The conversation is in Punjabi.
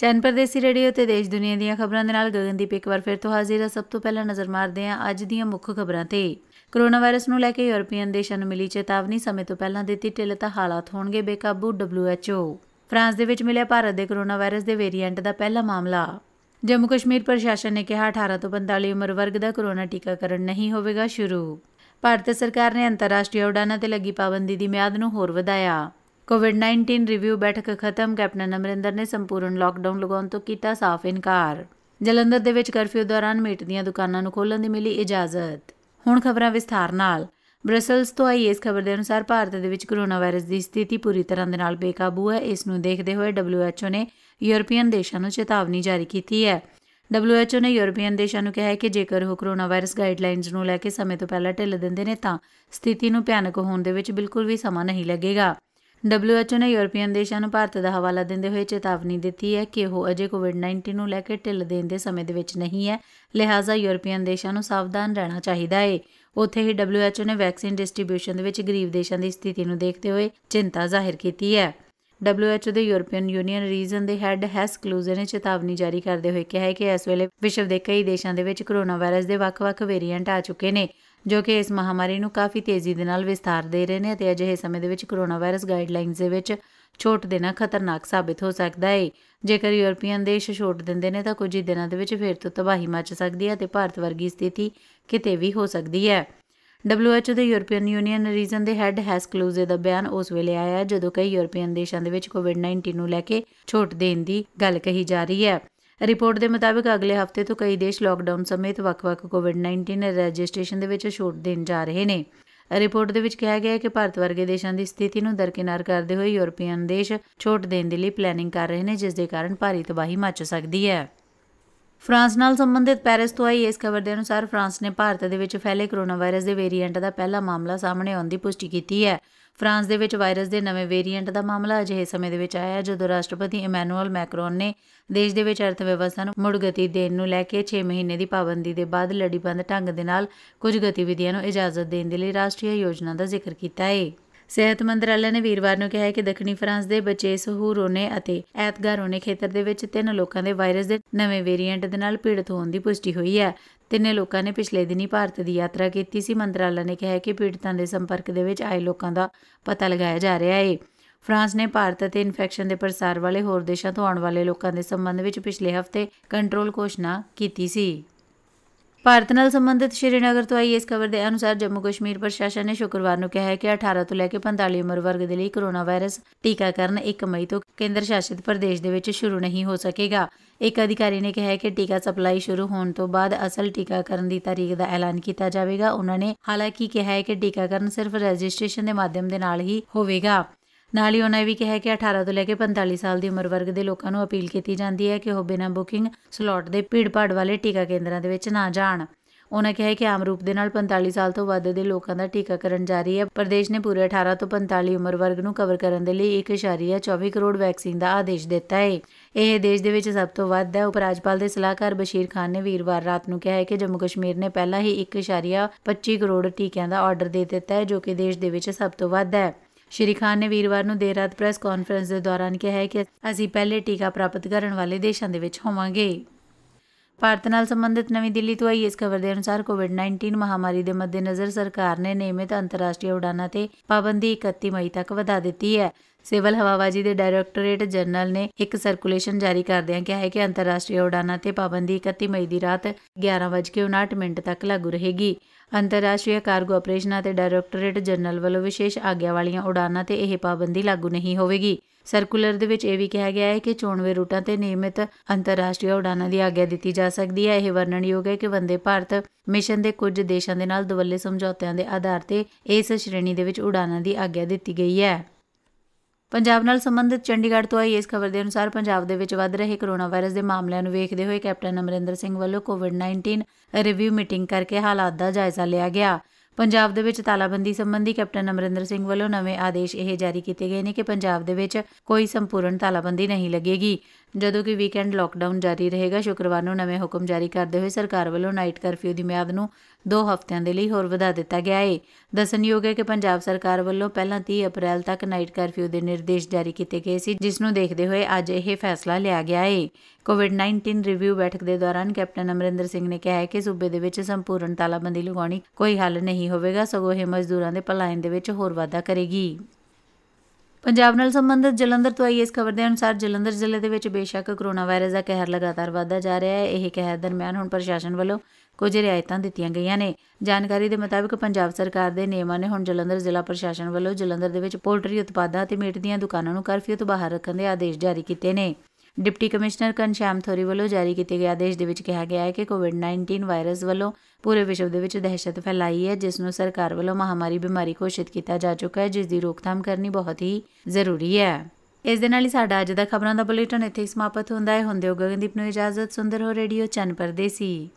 ਚੈਨ ਪਰਦੇਸੀ ਰੇਡੀਓ ਤੇ ਦੇਸ਼ ਦੁਨੀਆ ਦੀਆਂ ਖਬਰਾਂ ਦੇ ਨਾਲ ਗਗਨਦੀਪ ਇੱਕ ਵਾਰ ਫਿਰ ਤੋਂ ਹਾਜ਼ਰ ਹੈ ਸਭ ਤੋਂ ਪਹਿਲਾਂ ਨਜ਼ਰ ਮਾਰਦੇ ਹਾਂ ਅੱਜ ਦੀਆਂ ਮੁੱਖ ਖਬਰਾਂ ਤੇ ਕੋਰੋਨਾ ਵਾਇਰਸ ਨੂੰ ਲੈ ਕੇ ਯੂਰਪੀਅਨ ਦੇਸ਼ਾਂ ਨੂੰ ਮਿਲੀ ਚੇਤਾਵਨੀ ਸਮੇਂ ਤੋਂ ਪਹਿਲਾਂ ਦਿੱਤੀ ਢਿੱਲ ਤਾਂ ਹਾਲਾਤ ਹੋਣਗੇ ਬੇਕਾਬੂ WHO ਫਰਾਂਸ ਦੇ ਵਿੱਚ ਮਿਲਿਆ ਭਾਰਤ ਦੇ ਕੋਰੋਨਾ ਵਾਇਰਸ ਦੇ ਵੇਰੀਐਂਟ ਦਾ ਪਹਿਲਾ ਮਾਮਲਾ ਜੰਮੂ ਕਸ਼ਮੀਰ ਪ੍ਰਸ਼ਾਸਨ ਨੇ ਕਿਹਾ 18 ਤੋਂ 45 ਉਮਰ ਵਰਗ ਦਾ ਕੋਰੋਨਾ ਟੀਕਾਕਰਨ ਨਹੀਂ ਹੋਵੇਗਾ ਸ਼ੁਰੂ ਭਾਰਤ ਸਰਕਾਰ ਨੇ ਅੰਤਰਰਾਸ਼ਟਰੀ ਉਡਾਨਾਂ ਤੇ ਲੱਗੀ ਪਾਬੰਦੀ ਦੀ ਮਿਆਦ ਨੂੰ ਹੋਰ ਵਧਾਇਆ ਕੋਵਿਡ-19 ਰਿਵਿਊ ਬੈਠਕ ਖਤਮ ਕੈਪਟਨ ਅਮਰਿੰਦਰ ਨੇ ਸੰਪੂਰਨ ਲਾਕਡਾਊਨ ਲਗਾਉਣ ਤੋਂ ਕੀਤਾ ਸਾਫ਼ ਇਨਕਾਰ ਜਲੰਧਰ ਦੇ ਵਿੱਚ ਕਰਫਿਊ ਦੌਰਾਨ ਮੀਟ ਦੀਆਂ ਦੁਕਾਨਾਂ ਨੂੰ ਖੋਲਣ ਦੀ ਮਿਲੀ ਇਜਾਜ਼ਤ ਹੁਣ ਖਬਰਾਂ ਵਿਸਥਾਰ ਨਾਲ ਬ੍ਰਸਲਸ ਤੋਂ ਆਈ ਇਸ ਖਬਰ ਦੇ ਅਨੁਸਾਰ ਭਾਰਤ ਦੇ ਵਿੱਚ ਕੋਰੋਨਾ ਵਾਇਰਸ ਦੀ ਸਥਿਤੀ ਪੂਰੀ ਤਰ੍ਹਾਂ ਦੇ ਨਾਲ ਬੇਕਾਬੂ ਹੈ ਇਸ ਨੂੰ ਦੇਖਦੇ ਹੋਏ WHO ਨੇ ਯੂਰਪੀਅਨ ਦੇਸ਼ਾਂ ਨੂੰ ਚੇਤਾਵਨੀ ਜਾਰੀ ਕੀਤੀ ਹੈ WHO ਨੇ ਯੂਰਪੀਅਨ ਦੇਸ਼ਾਂ ਨੂੰ ਕਿਹਾ ਹੈ ਕਿ ਜੇਕਰ ਉਹ ਕੋਰੋਨਾ ਵਾਇਰਸ ਗਾਈਡਲਾਈਨਸ ਨੂੰ ਲੈ ਕੇ ਸਮੇਂ ਤੋਂ ਪਹਿਲਾਂ ਢਿੱਲ ਦਿੰਦੇ ਨੇ ਤਾਂ ਸਥਿਤੀ ਨੂੰ ਭਿਆਨਕ ਹੋਣ ਦੇ ਵਿੱਚ ਬਿਲਕੁਲ ਵੀ ਸਮਾਂ ਨਹੀਂ ਲੱਗੇਗਾ ਡਬਲਯੂਐਚਓ ਨੇ ਯੂਰਪੀਅਨ ਦੇਸ਼ਾਂ ਨੂੰ ਭਾਰਤ ਦਾ ਹਵਾਲਾ ਦਿੰਦੇ ਹੋਏ ਚੇਤਾਵਨੀ ਦਿੱਤੀ ਹੈ ਕਿ ਉਹ ਅਜੇ ਕੋਵਿਡ-19 ਨੂੰ ਲੈ ਕੇ ਢਿੱਲ ਦੇਣ ਦੇ ਸਮੇਂ ਦੇ ਵਿੱਚ ਨਹੀਂ ਹੈ ਲਿਹਾਜ਼ਾ ਯੂਰਪੀਅਨ ਦੇਸ਼ਾਂ ਨੂੰ ਸਾਵਧਾਨ ਰਹਿਣਾ ਚਾਹੀਦਾ ਹੈ ਉੱਥੇ ਹੀ ਡਬਲਯੂਐਚਓ ਨੇ ਵੈਕਸੀਨ ਡਿਸਟ੍ਰੀਬਿਊਸ਼ਨ ਦੇ ਵਿੱਚ ਗਰੀਬ ਦੇਸ਼ਾਂ ਦੀ ਸਥਿਤੀ ਨੂੰ ਦੇਖਦੇ ਹੋਏ ਚਿੰਤਾ ਜ਼ਾਹਿਰ ਕੀਤੀ ਹੈ WHO ਦੇ ਯੂਰਪੀਅਨ ਯੂਨੀਅਨ ਰੀਜਨ ਦੇ ਹੈੱਡ ਹੈਸ ਕਲੂਜ਼ਰ ਨੇ ਚੇਤਾਵਨੀ ਜਾਰੀ ਕਰਦੇ ਹੋਏ ਕਿਹਾ ਹੈ ਕਿ ਇਸ ਵੇਲੇ ਵਿਸ਼ਵ ਦੇ ਕਈ ਦੇਸ਼ਾਂ ਦੇ ਵਿੱਚ ਕੋਰੋਨਾ ਵਾਇਰਸ ਦੇ ਵੱਖ-ਵੱਖ ਵੇਰੀਐਂਟ ਆ ਚੁੱਕੇ ਨੇ ਜੋ ਕਿ ਇਸ ਮਹਾਮਾਰੀ ਨੂੰ ਕਾਫੀ ਤੇਜ਼ੀ ਦੇ ਨਾਲ ਵਿਸਤਾਰ ਦੇ ਰਹੇ ਨੇ ਅਤੇ ਅਜਿਹੇ ਸਮੇਂ ਦੇ ਵਿੱਚ ਕੋਰੋਨਾ ਵਾਇਰਸ ਗਾਈਡਲਾਈਨਸ ਦੇ ਵਿੱਚ ਛੋਟ ਦੇਣਾ ਖਤਰਨਾਕ ਸਾਬਿਤ ਹੋ ਸਕਦਾ ਹੈ ਜੇਕਰ ਯੂਰਪੀਅਨ ਦੇਸ਼ ਛੋਟ ਦਿੰਦੇ ਨੇ ਤਾਂ ਕੁਝ ਹੀ ਦਿਨਾਂ ਦੇ ਵਿੱਚ ਫਿਰ ਤੋਂ ਤਬਾਹੀ ਮਚ ਸਕਦੀ ਹੈ ਤੇ ਭਾਰਤ ਵਰਗੀ ਸਥਿਤੀ ਕਿਤੇ ਵੀ ਹੋ ਸਕਦੀ ਹੈ WHO ਦੇ ਯੂਰਪੀਅਨ ਯੂਨੀਅਨ ਰੀਜਨ ਦੇ ਹੈੱਡ ਹੈਸ ਕਲੂਜ਼ੇ ਦਾ ਬਿਆਨ ਉਸ ਵੇਲੇ ਆਇਆ ਜਦੋਂ ਕਈ ਯੂਰਪੀਅਨ ਦੇਸ਼ਾਂ ਦੇ ਵਿੱਚ ਕੋਵਿਡ-19 ਨੂੰ ਲੈ ਕੇ ਛੋਟ ਦੇਣ ਦੀ ਗੱਲ ਕਹੀ ਜਾ ਰਹੀ ਹੈ ਰਿਪੋਰਟ ਦੇ ਮੁਤਾਬਕ ਅਗਲੇ ਹਫ਼ਤੇ ਤੋਂ ਕਈ ਦੇਸ਼ ਲਾਕਡਾਊਨ ਸਮੇਤ ਵੱਖ-ਵੱਖ ਕੋਵਿਡ-19 ਰਜਿਸਟ੍ਰੇਸ਼ਨ ਦੇ ਵਿੱਚ ਛੋਟ ਦੇਣ ਜਾ ਰਹੇ ਨੇ ਰਿਪੋਰਟ ਦੇ ਵਿੱਚ ਕਿਹਾ ਗਿਆ ਹੈ ਕਿ ਭਾਰਤ ਵਰਗੇ ਦੇਸ਼ਾਂ ਦੀ ਸਥਿਤੀ ਨੂੰ ਦਰਕਿਨਾਰ ਕਰਦੇ ਹੋਏ ਯੂਰਪੀਅਨ ਦੇਸ਼ ਛੋਟ ਦੇਣ ਦੇ ਲਈ ਪਲੈਨਿੰਗ ਕਰ ਰਹੇ ਨੇ ਜਿਸ ਦੇ ਕਾਰਨ ਭਾਰੀ ਤਬਾਹੀ ਮਚ ਸਕਦੀ ਹੈ ਫਰਾਂਸ ਨਾਲ ਸੰਬੰਧਿਤ ਪੈਰਿਸ ਤੋਂ ਆਈ ਇਸ ਖਬਰ ਦੇ ਅਨੁਸਾਰ ਫਰਾਂਸ ਨੇ ਭਾਰਤ ਦੇ ਵਿੱਚ ਫੈਲੇ ਕੋਰੋਨਾ ਵਾਇਰਸ ਦੇ ਵੇਰੀਐਂਟ ਦਾ ਪਹਿਲਾ ਮਾਮਲਾ ਸਾਹਮਣੇ ਆਉਣ ਦੀ ਪੁਸ਼ਟੀ ਕੀਤੀ ਹੈ ਫਰਾਂਸ ਦੇ ਵਿੱਚ ਵਾਇਰਸ ਦੇ ਨਵੇਂ ਵੇਰੀਐਂਟ ਦਾ ਮਾਮਲਾ ਅਜਿਹੇ ਸਮੇਂ ਦੇ ਵਿੱਚ ਆਇਆ ਜਦੋਂ ਰਾਸ਼ਟਰਪਤੀ ਇਮੈਨੂਅਲ ਮੈਕਰੋਨ ਨੇ ਦੇਸ਼ ਦੇ ਵਿੱਚ ਅਰਥ ਵਿਵਸਥਾ ਨੂੰ ਮੁੜ ਗਤੀ ਦੇਣ ਨੂੰ ਲੈ ਕੇ 6 ਮਹੀਨੇ ਦੀ ਪਾਬੰਦੀ ਦੇ ਬਾਅਦ ਲੜੀਬੰਦ ਢੰਗ ਦੇ ਨਾਲ ਕੁਝ ਗਤੀਵਿਧੀਆਂ ਨੂੰ ਇਜਾਜ਼ਤ ਦੇਣ ਦੇ ਲਈ ਰਾਸ਼ਟਰੀ ਯੋਜਨਾ ਦਾ ਜ਼ਿਕਰ ਕੀਤਾ ਹੈ ਸਿਹਤ ਮੰਤਰਾਲੇ ਨੇ ਵੀਰਵਾਰ ਨੂੰ ਕਿਹਾ ਹੈ ਕਿ ਦੱਖਣੀ ਫਰਾਂਸ ਦੇ ਸਹੂਰੋ ਨੇ ਅਤੇ ਐਤਗਾਰੋਨੇ ਖੇਤਰ ਦੇ ਵਿੱਚ ਤਿੰਨ ਲੋਕਾਂ ਦੇ ਵਾਇਰਸ ਦੇ ਨਵੇਂ ਵੇਰੀਐਂਟ ਦੇ ਨਾਲ ਪੀੜਤ ਹੋਣ ਦੀ ਪੁਸ਼ਟੀ ਹੋਈ ਹੈ ਤਿੰਨੇ ਲੋਕਾਂ ਨੇ ਪਿਛਲੇ ਦਿਨੀ ਭਾਰਤ ਦੀ ਯਾਤਰਾ ਕੀਤੀ ਸੀ ਮੰਤਰਾਲੇ ਨੇ ਕਿਹਾ ਹੈ ਕਿ ਪੀੜਤਾਂ ਦੇ ਸੰਪਰਕ ਦੇ ਵਿੱਚ ਆਏ ਲੋਕਾਂ ਦਾ ਪਤਾ ਲਗਾਇਆ ਜਾ ਰਿਹਾ ਹੈ ਫਰਾਂਸ ਨੇ ਭਾਰਤ ਤੇ ਇਨਫੈਕਸ਼ਨ ਦੇ ਪ੍ਰਸਾਰ ਵਾਲੇ ਹੋਰ ਦੇਸ਼ਾਂ ਤੋਂ ਆਉਣ ਵਾਲੇ ਲੋਕਾਂ ਦੇ ਸੰਬੰਧ ਵਿੱਚ ਪਿਛਲੇ ਹਫ਼ਤੇ ਕੰਟਰੋਲ ਘੋਸ਼ਣਾ ਕੀਤੀ ਸੀ ਭਾਰਤ ਨਾਲ ਸੰਬੰਧਿਤ ਸ਼੍ਰੀਨਗਰ ਤੋਂ ਆਈ ਇਸ ਖਬਰ ਦੇ ਅਨੁਸਾਰ ਜੰਮੂ ਕਸ਼ਮੀਰ ਪ੍ਰਸ਼ਾਸਨ ਨੇ ਸ਼ੁੱਕਰਵਾਰ ਨੂੰ ਕਿਹਾ ਹੈ ਕਿ 18 ਤੋਂ ਲੈ ਕੇ 45 ਉਮਰ ਵਰਗ ਦੇ ਲਈ ਕੋਰੋਨਾ ਵਾਇਰਸ ਟੀਕਾਕਰਨ 1 ਮਈ ਤੋਂ ਕੇਂਦਰ ਸ਼ਾਸਿਤ ਪ੍ਰਦੇਸ਼ ਦੇ ਵਿੱਚ ਸ਼ੁਰੂ ਨਹੀਂ ਹੋ ਸਕੇਗਾ ਇੱਕ ਅਧਿਕਾਰੀ ਨੇ ਕਿਹਾ ਕਿ ਟੀਕਾ ਸਪਲਾਈ ਸ਼ੁਰੂ ਹੋਣ ਤੋਂ ਬਾਅਦ ਅਸਲ ਟੀਕਾਕਰਨ ਦੀ ਤਾਰੀਖ ਦਾ ਐਲਾਨ ਕੀਤਾ ਜਾਵੇਗਾ ਉਹਨਾਂ ਨੇ ਹਾਲਾਂਕਿ ਕਿਹਾ ਹੈ ਕਿ ਟੀਕਾਕਰਨ ਸਿਰਫ ਰਜਿਸਟ੍ਰੇਸ਼ਨ ਦੇ ਮਾਧਿਅਮ ਦੇ ਨਾਲ ਹੀ ਹੋਵੇਗਾ ਨਾਲ ਹੀ ਉਹਨਾਂ ਇਹ ਵੀ ਕਿਹਾ ਕਿ 18 ਤੋਂ ਲੈ ਕੇ 45 ਸਾਲ ਦੀ ਉਮਰ ਵਰਗ ਦੇ ਲੋਕਾਂ ਨੂੰ ਅਪੀਲ ਕੀਤੀ ਜਾਂਦੀ ਹੈ ਕਿ ਉਹ ਬਿਨਾਂ ਬੁਕਿੰਗ ਸਲਾਟ ਦੇ ਭੀੜ-ਭਾੜ ਵਾਲੇ ਟੀਕਾ ਕੇਂਦਰਾਂ ਦੇ ਵਿੱਚ ਨਾ ਜਾਣ ਉਹਨਾਂ ਕਿਹਾ ਕਿ ਆਮ ਰੂਪ ਦੇ ਨਾਲ 45 ਸਾਲ ਤੋਂ ਵੱਧ ਦੇ ਲੋਕਾਂ ਦਾ ਟੀਕਾਕਰਨ ਜਾਰੀ ਹੈ ਪ੍ਰਦੇਸ਼ ਨੇ ਪੂਰੇ 18 ਤੋਂ 45 ਉਮਰ ਵਰਗ ਨੂੰ ਕਵਰ ਕਰਨ ਦੇ ਲਈ 1.24 ਕਰੋੜ ਵੈਕਸੀਨ ਦਾ ਆਦੇਸ਼ ਦਿੱਤਾ ਹੈ ਇਹ ਦੇਸ਼ ਦੇ ਵਿੱਚ ਸਭ ਤੋਂ ਵੱਧ ਹੈ ਉਪ ਰਾਜਪਾਲ ਦੇ ਸਲਾਹਕਾਰ ਬਸ਼ੀਰ ਖਾਨ ਨੇ ਵੀਰਵਾਰ ਰਾਤ ਨੂੰ ਕਿਹਾ ਹੈ ਕਿ ਜੰਮੂ ਕਸ਼ਮੀਰ ਨੇ ਪਹਿਲਾਂ ਹੀ 1.25 ਕਰੋੜ ਟੀਕਿਆਂ ਦਾ ਆਰਡਰ ਦੇ ਦਿੱਤਾ ਹੈ ਜੋ ਕਿ ਦੇਸ਼ ਦੇ ਵਿੱਚ ਸਭ ਤੋਂ ਵੱਧ ਹੈ ਸ਼੍ਰੀ ਖਾਨ ਨੇ ਵੀਰਵਾਰ ਨੂੰ ਦੇਰ ਰਾਤ ਪ੍ਰੈਸ ਕਾਨਫਰੰਸ ਦੇ ਦੌਰਾਨ ਕਿਹਾ ਹੈ ਕਿ ਅਸੀਂ ਪਹਿਲੇ ਟੀਕਾ ਪ੍ਰਾਪਤ ਕਰਨ ਵਾਲੇ ਦੇਸ਼ਾਂ ਦੇ ਵਿੱਚ ਹੋਵਾਂਗੇ ਭਾਰਤ ਨਾਲ ਸੰਬੰਧਿਤ ਨਵੀਂ ਦਿੱਲੀ ਤੋਂ ਆਈ ਇਸ ਖਬਰ ਦੇ ਅਨੁਸਾਰ ਕੋਵਿਡ-19 ਮਹਾਮਾਰੀ ਦੇ ਮੱਦੇਨਜ਼ਰ ਸਰਕਾਰ ਨੇ ਨਿਯਮਿਤ ਅੰਤਰਰਾਸ਼ਟਰੀ ਉਡਾਨਾਂ ਤੇ ਪਾਬੰਦੀ 31 ਮਈ ਤੱਕ ਵਧਾ ਦਿੱਤੀ ਹੈ ਸਿਵਲ ਹਵਾਬਾਜੀ ਦੇ ਡਾਇਰੈਕਟੋਰੇਟ ਜਨਰਲ ਨੇ ਇੱਕ ਸਰਕੂਲੇਸ਼ਨ ਜਾਰੀ ਕਰਦਿਆਂ ਕਿਹਾ ਹੈ ਕਿ ਅੰਤਰਰਾਸ਼ਟਰੀ ਉਡਾਨਾਂ ਤੇ ਪਾਬੰਦੀ 31 ਮਈ ਦੀ ਰਾਤ 11:59 ਮਿੰਟ ਤੱਕ ਲਾਗੂ ਰਹੇਗੀ ਅੰਤਰਰਾਸ਼ਟਰੀ ਕਾਰਗੋ ਆਪਰੇਸ਼ਨਾਂ ਤੇ ਡਾਇਰੈਕਟੋਰੇਟ ਜਨਰਲ ਵੱਲੋਂ ਵਿਸ਼ੇਸ਼ ਆਗਿਆ ਵਾਲੀਆਂ ਉਡਾਨਾਂ ਤੇ ਇਹ ਪਾਬੰਦੀ ਲਾਗੂ ਨਹੀਂ ਹੋਵੇਗੀ ਸਰਕੂਲਰ ਦੇ ਵਿੱਚ ਇਹ ਵੀ ਕਿਹਾ ਗਿਆ ਹੈ ਕਿ ਚੋਣਵੇਂ ਰੂਟਾਂ ਤੇ ਨਿਯਮਿਤ ਅੰਤਰਰਾਸ਼ਟਰੀ ਉਡਾਨਾਂ ਦੀ ਆਗਿਆ ਦਿੱਤੀ ਜਾ ਸਕਦੀ ਹੈ ਇਹ ਵਰਣਨਯੋਗ ਹੈ ਕਿ ਵੰਦੇ ਭਾਰਤ ਮਿਸ਼ਨ ਦੇ ਕੁਝ ਦੇਸ਼ਾਂ ਦੇ ਨਾਲ ਦਵੱਲੇ ਸਮਝੌਤਿਆਂ ਦੇ ਆਧਾਰ ਤੇ ਇਸ ਸ਼੍ਰੇਣੀ ਦੇ ਵਿੱਚ ਉਡਾਨਾਂ ਦੀ ਆਗਿਆ ਦਿੱਤੀ ਗਈ ਹੈ ਪੰਜਾਬ ਨਾਲ ਸੰਬੰਧਿਤ ਚੰਡੀਗੜ੍ਹ ਤੋਂ ਆਈ ਇਸ ਖਬਰ ਦੇ ਅਨੁਸਾਰ ਪੰਜਾਬ ਦੇ ਵਿੱਚ ਵੱਧ ਰਹੇ ਕੋਰੋਨਾ ਵਾਇਰਸ ਦੇ ਮਾਮਲਿਆਂ ਨੂੰ ਵੇਖਦੇ ਹੋਏ ਕੈਪਟਨ ਅਮਰਿੰਦਰ ਸਿੰਘ ਵੱਲੋਂ ਕੋਵਿਡ-19 ਰਿਵਿਊ ਮੀਟਿੰਗ ਕਰਕੇ ਹਾਲਾਤ ਦਾ ਜਾਇਜ਼ਾ ਲਿਆ ਗਿਆ ਪੰਜਾਬ ਦੇ ਵਿੱਚ ਤਾਲਾਬੰਦੀ ਸੰਬੰਧੀ ਕੈਪਟਨ ਅਮਰਿੰਦਰ ਸਿੰਘ ਵੱਲੋਂ ਨਵੇਂ ਆਦੇਸ਼ ਇਹ ਜਾਰੀ ਕੀਤੇ ਗਏ ਨੇ ਕਿ ਪੰਜਾਬ ਦੇ ਵਿੱਚ ਕੋਈ ਸੰਪੂਰਨ ਤਾਲਾਬੰਦੀ ਨਹੀਂ ਲੱਗੇਗੀ ਜਦੋਂ ਕਿ ਵੀਕਐਂਡ ਲਾਕਡਾਊਨ ਜਾਰੀ ਰਹੇਗਾ ਸ਼ੁੱਕਰਵਾਰ ਨੂੰ ਨਵੇਂ ਹੁਕਮ ਜਾਰੀ ਕਰਦੇ ਹੋਏ ਸਰਕਾਰ ਵੱਲੋਂ ਨਾਈਟ ਕਰਫਿਊ ਦੀ ਮਿਆਦ ਨੂੰ 2 ਹਫ਼ਤਿਆਂ ਦੇ ਲਈ ਹੋਰ ਵਧਾ ਦਿੱਤਾ ਗਿਆ ਹੈ ਦੱਸਣਯੋਗ ਹੈ ਕਿ ਪੰਜਾਬ ਸਰਕਾਰ ਵੱਲੋਂ ਪਹਿਲਾਂ 30 ਅਪ੍ਰੈਲ ਤੱਕ ਨਾਈਟ ਕਰਫਿਊ ਦੇ ਨਿਰਦੇਸ਼ ਜਾਰੀ ਕੀਤੇ ਗਏ ਸੀ ਜਿਸ ਨੂੰ ਦੇਖਦੇ ਹੋਏ ਅੱਜ ਇਹ ਫੈਸਲਾ ਲਿਆ ਗਿਆ ਹੈ ਕੋਵਿਡ-19 ਰਿਵਿਊ ਬੈਠਕ ਦੇ ਦੌਰਾਨ ਕੈਪਟਨ ਅਮਰਿੰਦਰ ਸਿੰਘ ਨੇ ਕਿਹਾ ਕਿ ਸੂਬੇ ਦੇ ਵਿੱਚ ਸੰਪੂਰਨ ਤਾਲਾਬੰਦੀ ਲਗਾਉਣੀ ਕੋਈ ਹੱਲ ਨਹੀਂ ਹੋਵੇਗਾ ਸਗੋਂ ਇਹ ਮਜ਼ਦੂਰਾਂ ਦੇ ਭਲਾਈ ਦੇ ਵਿੱਚ ਹੋਰ ਵਾਧਾ ਕਰੇਗੀ ਪੰਜਾਬ ਨਾਲ ਸੰਬੰਧਿਤ ਜਲੰਧਰ ਤੋਂ ਆਈ ਇਸ ਖਬਰ ਦੇ ਅਨੁਸਾਰ ਜਲੰਧਰ ਜ਼ਿਲ੍ਹੇ ਦੇ ਵਿੱਚ ਬੇਸ਼ੱਕ ਕਰੋਨਾ ਵਾਇਰਸ ਦਾ ਕਹਿਰ ਲਗਾਤਾਰ ਵਧਦਾ ਜਾ ਰਿਹਾ ਹੈ ਇਹ ਕਹਿਰ ਦਰਮਿਆਨ ਹੁਣ ਪ੍ਰਸ਼ਾਸਨ ਵੱਲੋਂ ਕੁਝ ਰਿਆਇਤਾਂ ਦਿੱਤੀਆਂ ਗਈਆਂ ਨੇ ਜਾਣਕਾਰੀ ਦੇ ਮੁਤਾਬਕ ਪੰਜਾਬ ਸਰਕਾਰ ਦੇ ਨਿਯਮਾਂ ਨੇ ਹੁਣ ਜਲੰਧਰ ਜ਼ਿਲ੍ਹਾ ਪ੍ਰਸ਼ਾਸਨ ਵੱਲੋਂ ਜਲੰਧਰ ਦੇ ਵਿੱਚ ਪੋਲਟਰੀ ਉਤਪਾਦਾਂ ਅਤੇ ਮੀਟ ਦੀਆਂ ਦੁਕਾਨਾਂ ਨੂੰ ਕਰਫਿਊ ਤੋਂ ਬਾਹਰ ਰੱਖਣ ਦੇ ਆਦੇਸ਼ ਜਾਰੀ ਕੀਤੇ ਨੇ ਡਿਪਟੀ ਕਮਿਸ਼ਨਰ ਕਨਸ਼ਾਮ ਥੋਰੀ ਵੱਲੋਂ ਜਾਰੀ ਕੀਤੇ ਗਏ ਆਦੇਸ਼ ਦੇ ਵਿੱਚ ਕਿਹਾ ਗਿਆ ਹੈ ਕਿ ਕੋਵਿਡ-19 ਵਾਇਰਸ ਵੱਲੋਂ ਪੂਰੇ ਵਿਸ਼ਵ ਦੇ ਵਿੱਚ ਦਹਿਸ਼ਤ ਫੈਲਾਈ ਹੈ ਜਿਸ ਨੂੰ ਸਰਕਾਰ ਵੱਲੋਂ ਮਹਾਮਾਰੀ ਬਿਮਾਰੀ ਘੋਸ਼ਿਤ ਕੀਤਾ ਜਾ ਚੁੱਕਾ ਹੈ ਜਿਸ ਦੀ ਰੋਕਥਾਮ ਕਰਨੀ ਬਹੁਤ ਹੀ ਜ਼ਰੂਰੀ ਹੈ ਇਸ ਦੇ ਨਾਲ ਹੀ ਸਾਡਾ ਅੱਜ ਦਾ ਖਬਰਾਂ ਦਾ ਬੁਲੇਟਿਨ ਇੱਥੇ ਹੀ ਸਮਾਪਤ ਹੁੰਦਾ ਹੈ ਹੁੰਦੇ ਹੋ ਗਗਨਦੀਪ ਨੂੰ ਇਜਾਜ਼ਤ ਸੁੰਦਰ ਹੋ ਰੇਡੀਓ ਚੰਨ ਪਰਦੇਸੀ